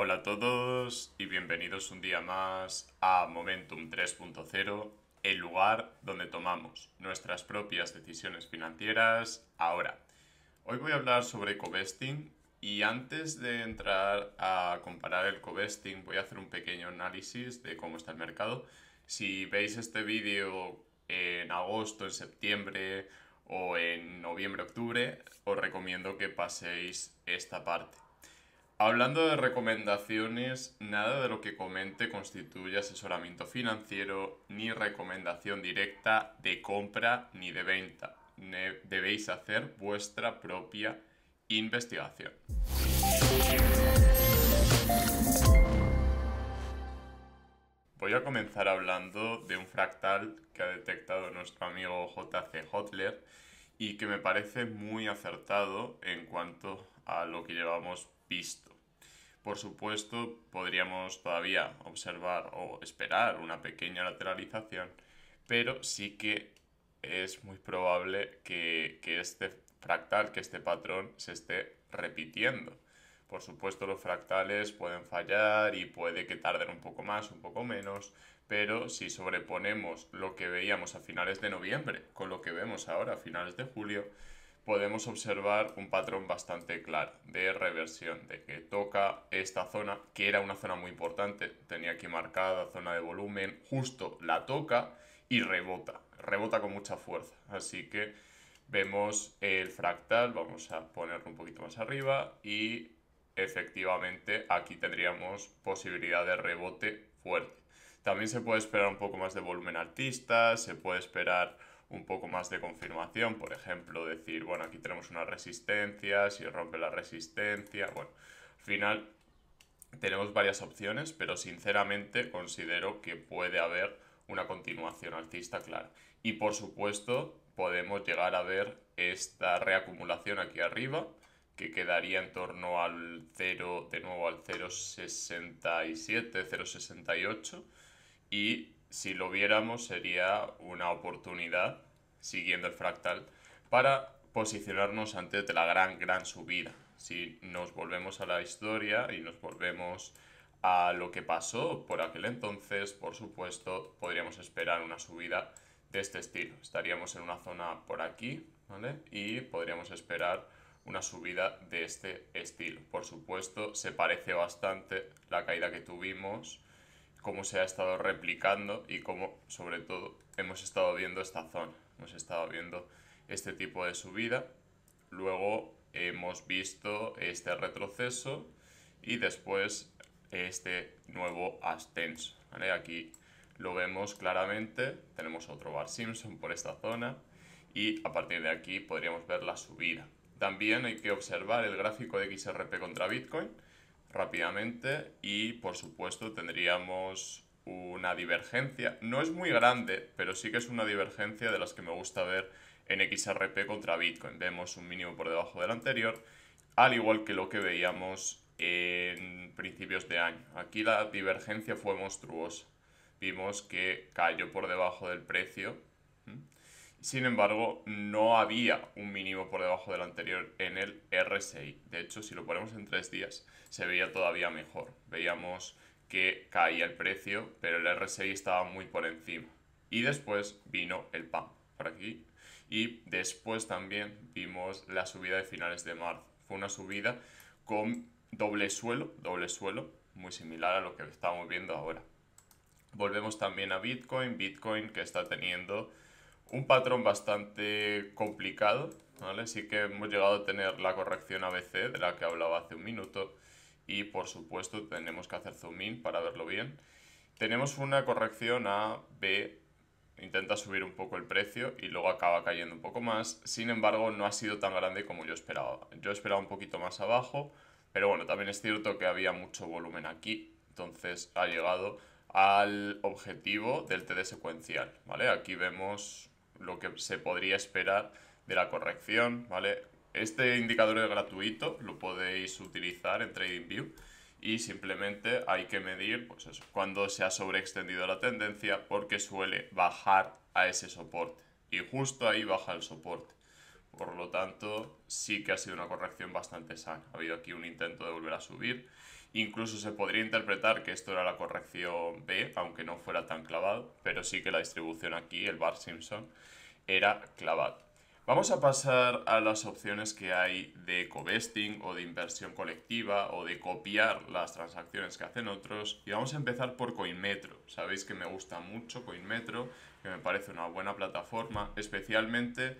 Hola a todos y bienvenidos un día más a Momentum 3.0, el lugar donde tomamos nuestras propias decisiones financieras ahora. Hoy voy a hablar sobre covesting y antes de entrar a comparar el covesting voy a hacer un pequeño análisis de cómo está el mercado. Si veis este vídeo en agosto, en septiembre o en noviembre, octubre, os recomiendo que paséis esta parte Hablando de recomendaciones, nada de lo que comente constituye asesoramiento financiero ni recomendación directa de compra ni de venta. debéis hacer vuestra propia investigación. Voy a comenzar hablando de un fractal que ha detectado nuestro amigo JC Hotler y que me parece muy acertado en cuanto a lo que llevamos visto. Por supuesto, podríamos todavía observar o esperar una pequeña lateralización, pero sí que es muy probable que, este fractal, que este patrón se esté repitiendo. Por supuesto, los fractales pueden fallar y puede que tarden un poco más, un poco menos, pero si sobreponemos lo que veíamos a finales de noviembre con lo que vemos ahora a finales de julio, podemos observar un patrón bastante claro de reversión, de que toca esta zona, que era una zona muy importante, tenía aquí marcada zona de volumen, justo la toca y rebota, rebota con mucha fuerza. Así que vemos el fractal, vamos a ponerlo un poquito más arriba y efectivamente aquí tendríamos posibilidad de rebote fuerte. También se puede esperar un poco más de volumen artista, se puede esperar un poco más de confirmación, por ejemplo, decir, bueno, aquí tenemos una resistencia, si rompe la resistencia, bueno, al final tenemos varias opciones, pero sinceramente considero que puede haber una continuación alcista clara. Y por supuesto, podemos llegar a ver esta reacumulación aquí arriba, que quedaría en torno al 0, de nuevo al 0,67, 0,68, y si lo viéramos sería una oportunidad, siguiendo el fractal, para posicionarnos ante de la gran, gran subida. Si nos volvemos a la historia y nos volvemos a lo que pasó por aquel entonces, por supuesto, podríamos esperar una subida de este estilo. Estaríamos en una zona por aquí, ¿vale? Y podríamos esperar una subida de este estilo. Por supuesto, se parece bastante la caída que tuvimos cómo se ha estado replicando y cómo, sobre todo, hemos estado viendo esta zona, hemos estado viendo este tipo de subida. Luego hemos visto este retroceso y después este nuevo ascenso. ¿vale? Aquí lo vemos claramente, tenemos otro Bar Simpson por esta zona y a partir de aquí podríamos ver la subida. También hay que observar el gráfico de XRP contra Bitcoin rápidamente y por supuesto tendríamos una divergencia, no es muy grande, pero sí que es una divergencia de las que me gusta ver en XRP contra Bitcoin. Vemos un mínimo por debajo del anterior, al igual que lo que veíamos en principios de año. Aquí la divergencia fue monstruosa. Vimos que cayó por debajo del precio. Sin embargo, no había un mínimo por debajo del anterior en el RSI. De hecho, si lo ponemos en tres días, se veía todavía mejor. Veíamos que caía el precio, pero el RSI estaba muy por encima. Y después vino el PAM por aquí. Y después también vimos la subida de finales de marzo. Fue una subida con doble suelo, doble suelo, muy similar a lo que estamos viendo ahora. Volvemos también a Bitcoin, Bitcoin que está teniendo un patrón bastante complicado, ¿vale? Sí que hemos llegado a tener la corrección ABC de la que hablaba hace un minuto y por supuesto tenemos que hacer zoom in para verlo bien. Tenemos una corrección a B, intenta subir un poco el precio y luego acaba cayendo un poco más, sin embargo no ha sido tan grande como yo esperaba. Yo esperaba un poquito más abajo, pero bueno, también es cierto que había mucho volumen aquí, entonces ha llegado al objetivo del TD secuencial, ¿vale? Aquí vemos lo que se podría esperar de la corrección, ¿vale? Este indicador es gratuito, lo podéis utilizar en TradingView y simplemente hay que medir pues cuando se ha sobreextendido la tendencia porque suele bajar a ese soporte y justo ahí baja el soporte. Por lo tanto, sí que ha sido una corrección bastante sana. Ha habido aquí un intento de volver a subir Incluso se podría interpretar que esto era la corrección B, aunque no fuera tan clavado, pero sí que la distribución aquí, el bar Simpson, era clavado. Vamos a pasar a las opciones que hay de covesting o de inversión colectiva o de copiar las transacciones que hacen otros y vamos a empezar por Coinmetro. Sabéis que me gusta mucho Coinmetro, que me parece una buena plataforma, especialmente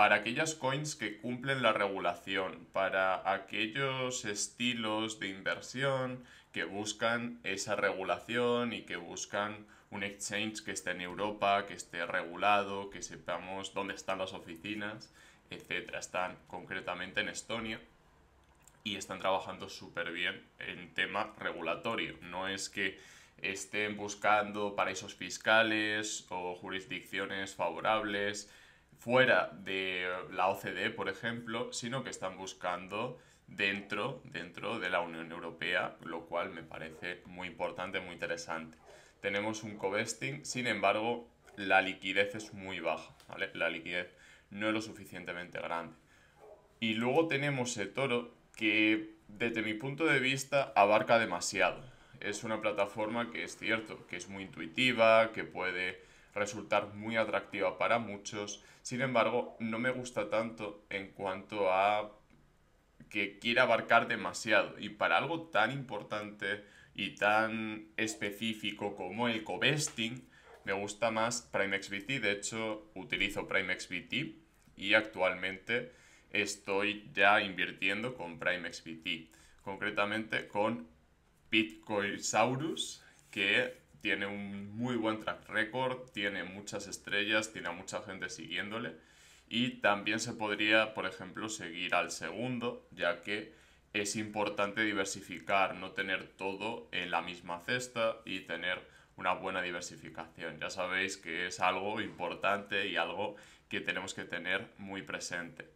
para aquellas coins que cumplen la regulación, para aquellos estilos de inversión que buscan esa regulación y que buscan un exchange que esté en Europa, que esté regulado, que sepamos dónde están las oficinas, etc. Están concretamente en Estonia y están trabajando súper bien en tema regulatorio. No es que estén buscando paraísos fiscales o jurisdicciones favorables, fuera de la OCDE, por ejemplo, sino que están buscando dentro, dentro de la Unión Europea, lo cual me parece muy importante, muy interesante. Tenemos un co sin embargo, la liquidez es muy baja, ¿vale? La liquidez no es lo suficientemente grande. Y luego tenemos toro que desde mi punto de vista abarca demasiado. Es una plataforma que es cierto, que es muy intuitiva, que puede resultar muy atractiva para muchos. Sin embargo, no me gusta tanto en cuanto a que quiera abarcar demasiado. Y para algo tan importante y tan específico como el covesting, me gusta más PrimeXBT. De hecho, utilizo PrimeXBT y actualmente estoy ya invirtiendo con PrimeXBT. Concretamente con Bitcoin Saurus, que tiene un muy buen track record, tiene muchas estrellas, tiene a mucha gente siguiéndole. Y también se podría, por ejemplo, seguir al segundo, ya que es importante diversificar, no tener todo en la misma cesta y tener una buena diversificación. Ya sabéis que es algo importante y algo que tenemos que tener muy presente.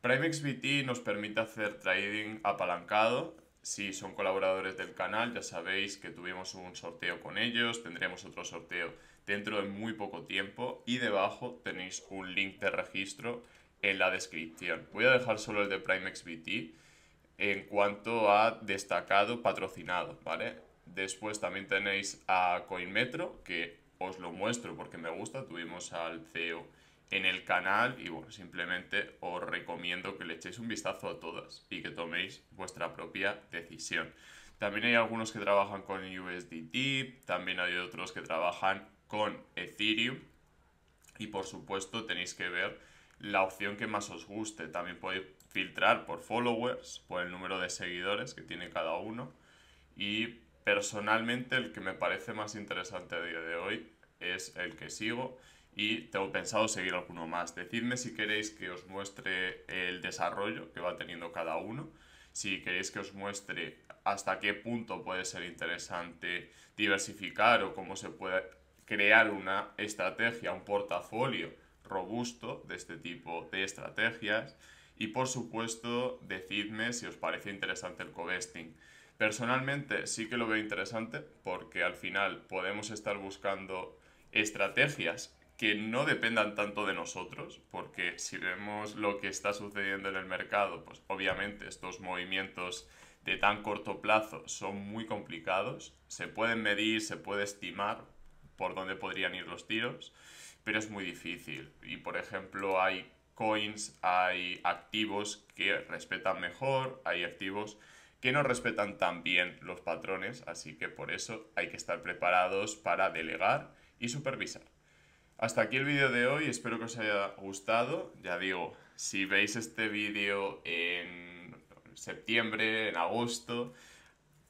PrimeXBT nos permite hacer trading apalancado si son colaboradores del canal, ya sabéis que tuvimos un sorteo con ellos, tendremos otro sorteo dentro de muy poco tiempo y debajo tenéis un link de registro en la descripción. Voy a dejar solo el de PrimeXBT en cuanto a destacado patrocinado, ¿vale? Después también tenéis a CoinMetro, que os lo muestro porque me gusta, tuvimos al CEO en el canal y bueno, simplemente os recomiendo que le echéis un vistazo a todas y que toméis vuestra propia decisión. También hay algunos que trabajan con USDT, también hay otros que trabajan con Ethereum y por supuesto tenéis que ver la opción que más os guste. También podéis filtrar por followers, por el número de seguidores que tiene cada uno y personalmente el que me parece más interesante a día de hoy es el que sigo y tengo pensado seguir alguno más. Decidme si queréis que os muestre el desarrollo que va teniendo cada uno, si queréis que os muestre hasta qué punto puede ser interesante diversificar o cómo se puede crear una estrategia, un portafolio robusto de este tipo de estrategias. Y por supuesto, decidme si os parece interesante el covesting. Personalmente sí que lo veo interesante porque al final podemos estar buscando estrategias que no dependan tanto de nosotros, porque si vemos lo que está sucediendo en el mercado, pues obviamente estos movimientos de tan corto plazo son muy complicados, se pueden medir, se puede estimar por dónde podrían ir los tiros, pero es muy difícil. Y por ejemplo hay coins, hay activos que respetan mejor, hay activos que no respetan tan bien los patrones, así que por eso hay que estar preparados para delegar y supervisar. Hasta aquí el vídeo de hoy, espero que os haya gustado. Ya digo, si veis este vídeo en septiembre, en agosto,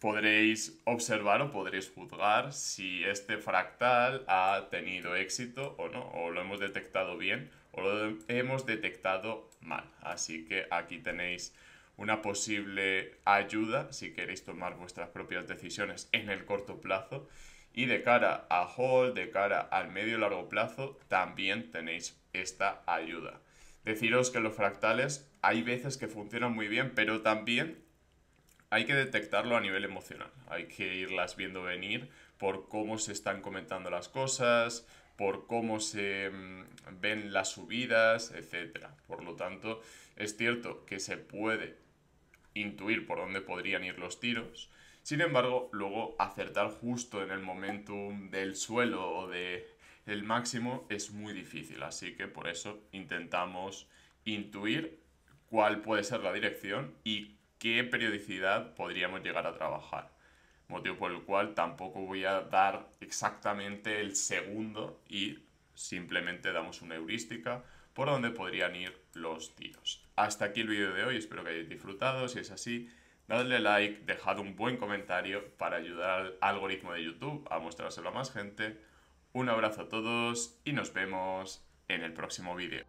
podréis observar o podréis juzgar si este fractal ha tenido éxito o no, o lo hemos detectado bien o lo hemos detectado mal. Así que aquí tenéis una posible ayuda si queréis tomar vuestras propias decisiones en el corto plazo y de cara a Hall, de cara al medio y largo plazo, también tenéis esta ayuda. Deciros que los fractales hay veces que funcionan muy bien, pero también hay que detectarlo a nivel emocional. Hay que irlas viendo venir por cómo se están comentando las cosas, por cómo se mm, ven las subidas, etc. Por lo tanto, es cierto que se puede intuir por dónde podrían ir los tiros, sin embargo, luego acertar justo en el momentum del suelo o de el máximo es muy difícil, así que por eso intentamos intuir cuál puede ser la dirección y qué periodicidad podríamos llegar a trabajar. Motivo por el cual tampoco voy a dar exactamente el segundo y simplemente damos una heurística por donde podrían ir los tiros. Hasta aquí el vídeo de hoy, espero que hayáis disfrutado, si es así, Dadle like, dejad un buen comentario para ayudar al algoritmo de YouTube a mostrárselo a más gente. Un abrazo a todos y nos vemos en el próximo vídeo.